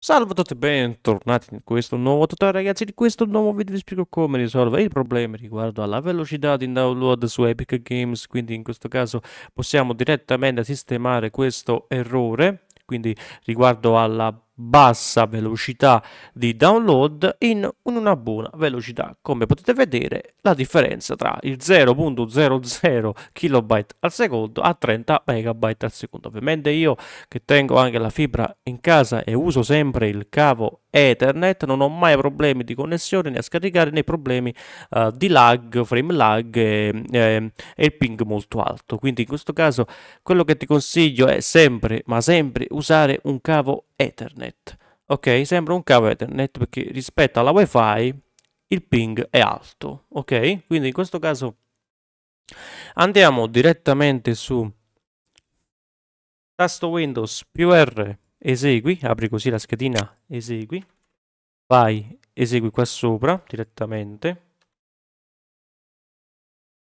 Salve a tutti bentornati in questo nuovo tutorial ragazzi, in questo nuovo video vi spiego come risolvere il problema riguardo alla velocità di download su Epic Games, quindi in questo caso possiamo direttamente sistemare questo errore, quindi riguardo alla bassa velocità di download in una buona velocità. Come potete vedere la differenza tra il 0.00 KB al secondo a 30 MB al secondo. Ovviamente io che tengo anche la fibra in casa e uso sempre il cavo Ethernet non ho mai problemi di connessione né a scaricare né problemi uh, di lag, frame lag e, ehm, e, e ping molto alto. Quindi in questo caso quello che ti consiglio è sempre, ma sempre usare un cavo Ethernet. Ethernet. Ok, sembra un cavo Ethernet perché rispetto alla WiFi il ping è alto. Ok, quindi in questo caso andiamo direttamente su tasto Windows più R, esegui, apri così la schedina, esegui, vai, esegui qua sopra direttamente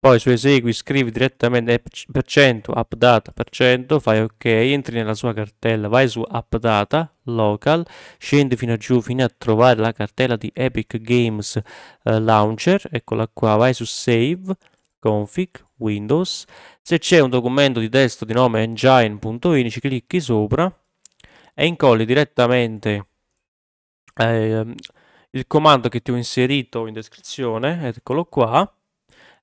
poi su esegui scrivi direttamente eh, per percento appdata percento fai ok entri nella sua cartella vai su appdata local scendi fino a giù fino a trovare la cartella di epic games eh, launcher eccola qua vai su save config windows se c'è un documento di testo di nome engine.ini ci clicchi sopra e incolli direttamente eh, il comando che ti ho inserito in descrizione eccolo qua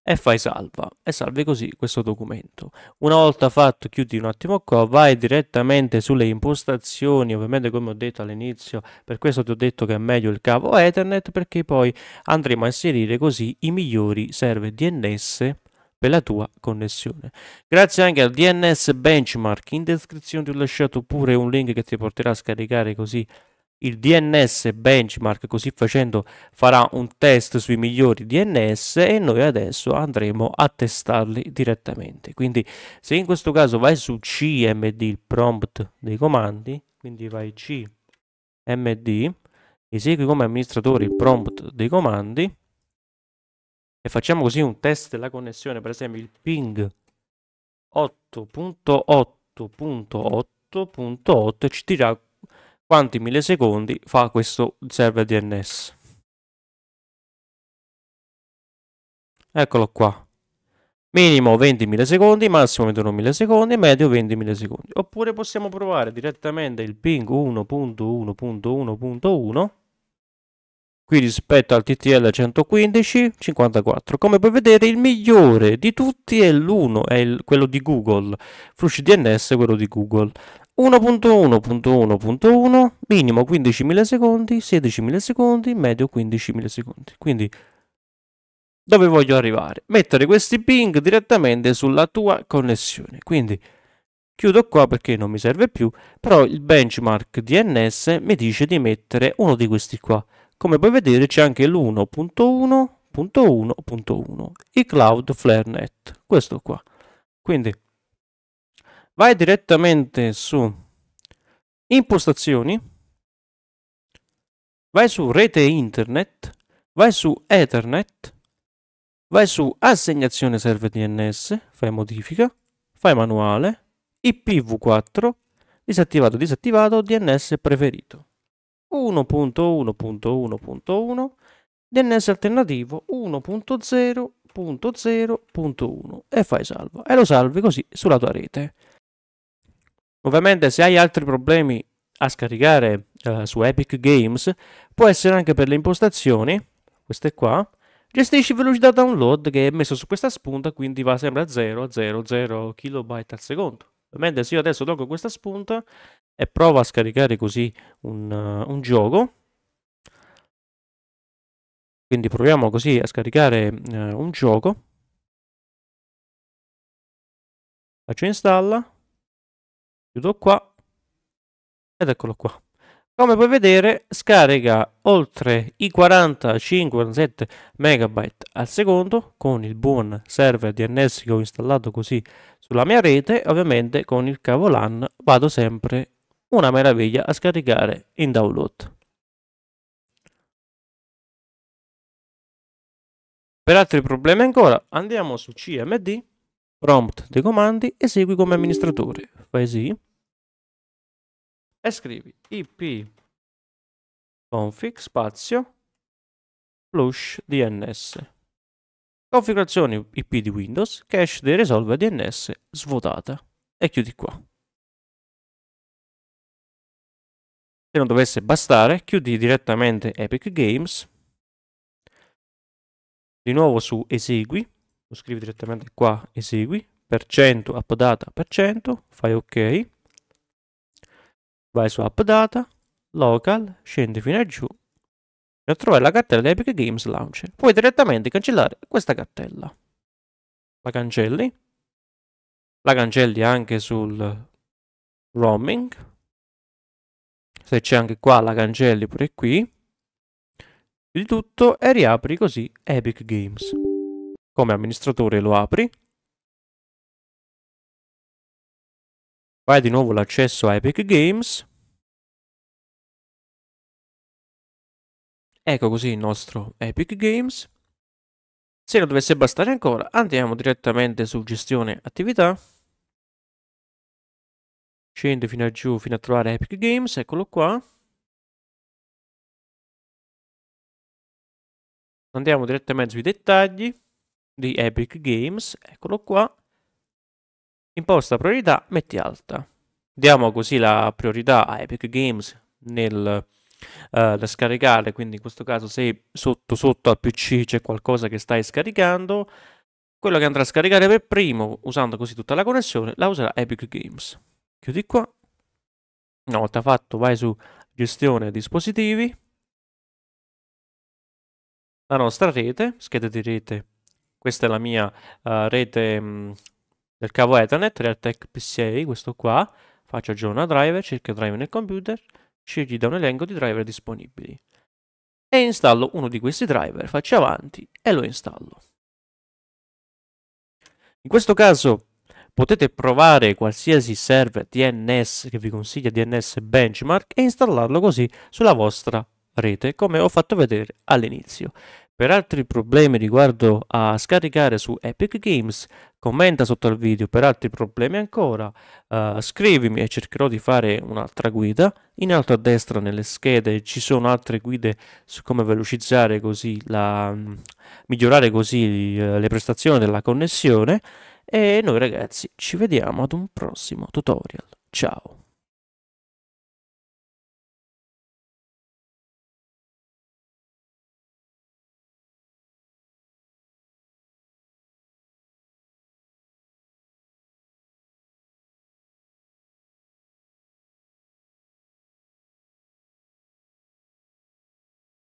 e fai salva e salvi così questo documento una volta fatto chiudi un attimo qua vai direttamente sulle impostazioni ovviamente come ho detto all'inizio per questo ti ho detto che è meglio il cavo ethernet perché poi andremo a inserire così i migliori server DNS per la tua connessione. Grazie anche al DNS Benchmark, in descrizione ti ho lasciato pure un link che ti porterà a scaricare così il DNS benchmark così facendo farà un test sui migliori DNS e noi adesso andremo a testarli direttamente quindi se in questo caso vai su cmd il prompt dei comandi quindi vai cmd esegui come amministratore il prompt dei comandi e facciamo così un test della connessione per esempio il ping 8.8.8.8 ci dirà quanti millisecondi fa questo server DNS. Eccolo qua. Minimo 20 millisecondi, massimo 21 millisecondi, medio 20 millisecondi. Oppure possiamo provare direttamente il ping 1.1.1.1 qui rispetto al TTL 115 54 come puoi vedere il migliore di tutti è l'1 è il, quello di Google Flush DNS è quello di Google 1.1.1.1 minimo 15 millisecondi, 16 millisecondi, medio 15 millisecondi. Quindi dove voglio arrivare? Mettere questi ping direttamente sulla tua connessione. Quindi chiudo qua perché non mi serve più, però il benchmark DNS mi dice di mettere uno di questi qua. Come puoi vedere c'è anche l'1.1.1.1, i Cloud FlareNet, questo qua. Quindi vai direttamente su impostazioni, vai su rete internet, vai su ethernet, vai su assegnazione server DNS, fai modifica, fai manuale, IPv4, disattivato, disattivato, DNS preferito. 1.1.1.1 DNS alternativo 1.0.0.1 e fai salva e lo salvi così sulla tua rete. Ovviamente se hai altri problemi a scaricare eh, su Epic Games, può essere anche per le impostazioni, queste qua, gestisci velocità download che è messo su questa spunta, quindi va sempre a 0, 0, 0 KB al secondo. Ovviamente se io adesso tolgo questa spunta e provo a scaricare così un, uh, un gioco, quindi proviamo così a scaricare uh, un gioco, faccio installa, chiudo qua ed eccolo qua come puoi vedere scarica oltre i 40-57 megabyte al secondo con il buon server DNS che ho installato così sulla mia rete ovviamente con il cavo LAN vado sempre una meraviglia a scaricare in download per altri problemi ancora andiamo su CMD prompt dei comandi, esegui come amministratore. Fai sì. E scrivi ip config spazio flush DNS. Configurazione IP di Windows, cache dei resolver DNS svuotata. E chiudi qua. Se non dovesse bastare, chiudi direttamente Epic Games. Di nuovo su esegui lo scrivi direttamente qua, esegui, per 100 appdata per 100, fai ok, vai su appdata, local, scendi fino a giù, per trovare la cartella di Epic Games Launcher. Puoi direttamente cancellare questa cartella. La cancelli, la cancelli anche sul roaming, se c'è anche qua la cancelli pure qui, di tutto e riapri così Epic Games. Come amministratore lo apri. Qua è di nuovo l'accesso a Epic Games. Ecco così il nostro Epic Games. Se non dovesse bastare ancora, andiamo direttamente su gestione attività. Scendo fino a giù, fino a trovare Epic Games, eccolo qua. Andiamo direttamente sui dettagli di Epic Games, eccolo qua, imposta priorità, metti alta. Diamo così la priorità a Epic Games nel uh, scaricare, quindi in questo caso se sotto sotto al PC c'è qualcosa che stai scaricando, quello che andrà a scaricare per primo, usando così tutta la connessione, la userà Epic Games. Chiudi qua. Una volta fatto vai su gestione dispositivi, la nostra rete, scheda di rete questa è la mia uh, rete mh, mm, del cavo Ethernet, Realtek PCI, questo qua, faccio aggiorna driver, cerco driver nel computer, scegli da un elenco di driver disponibili e installo uno di questi driver, faccio avanti e lo installo. In questo caso potete provare qualsiasi server DNS che vi consiglia DNS benchmark e installarlo così sulla vostra rete come ho fatto vedere all'inizio. Per altri problemi riguardo a scaricare su Epic Games, commenta sotto al video. Per altri problemi ancora, uh, scrivimi e cercherò di fare un'altra guida. In alto a destra nelle schede ci sono altre guide su come velocizzare così la, mm, migliorare così eh, le prestazioni della connessione. E noi ragazzi ci vediamo ad un prossimo tutorial. Ciao!